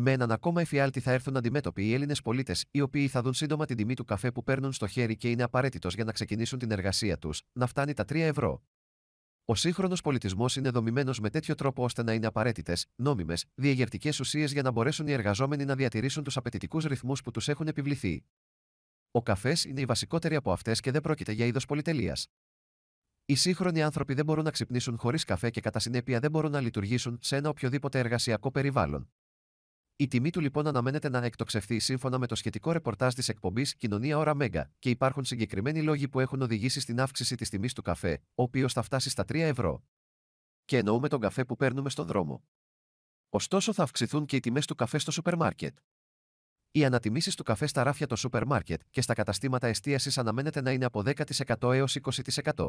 Με έναν ακόμα εφιάλτη θα έρθουν αντιμέτωποι οι Έλληνες πολίτες, οι οποίοι θα δουν σύντομα την τιμή του καφέ που παίρνουν στο χέρι και είναι απαραίτητος για να ξεκινήσουν την εργασία τους, να φτάνει τα 3 ευρώ. Ο σύγχρονος πολιτισμός είναι δομημένος με τέτοιο τρόπο ώστε να είναι απαραίτητες, νόμιμες, διεγερτικέ ουσίες για να μπορέσουν οι εργαζόμενοι να διατηρήσουν τους απαιτητικούς ρυθμούς που τους έχουν επιβληθεί. Ο καφές είναι η βασικότερη από αυτές και δεν πρόκειται για είδος πολυτελείας. Οι σύγχρονοι άνθρωποι δεν μπορούν να ξυπνήσουν χωρίς καφέ και κατά συνέπεια δεν μπορούν να λειτουργήσουν σε ένα οποιοδήποτε εργασιακό περιβάλλον. Η τιμή του λοιπόν αναμένεται να εκτοξευθεί σύμφωνα με το σχετικό ρεπορτάζ της εκπομπής Κοινωνία Ωρα Μέγκα και υπάρχουν συγκεκριμένοι λόγοι που έχουν οδηγήσει στην αύξηση της τιμής του καφέ, ο οποίος θα φτάσει στα 3 ευρώ. Και εννοούμε τον καφέ που παίρνουμε στον δρόμο. Ωστόσο, θα αυξηθούν και οι τιμές του καφέ στο σούπερ μάρκετ. Οι ανατιμήσεις του καφέ στα ράφια των σούπερ μάρκετ και στα καταστήματα εστίασης αναμένεται να είναι από 10% έω 20%.